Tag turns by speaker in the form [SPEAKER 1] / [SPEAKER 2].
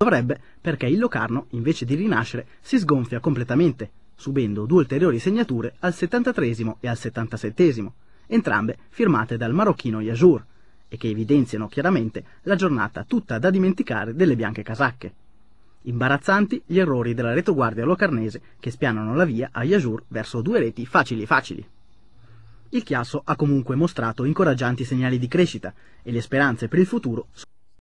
[SPEAKER 1] Dovrebbe perché il Locarno, invece di rinascere, si sgonfia completamente, subendo due ulteriori segnature al 73 e al 77 entrambe firmate dal marocchino Yajur, e che evidenziano chiaramente la giornata tutta da dimenticare delle bianche casacche. Imbarazzanti gli errori della retroguardia locarnese che spianano la via a Yajur verso due reti facili facili. Il Chiasso ha comunque mostrato incoraggianti segnali di crescita e le speranze per il futuro sono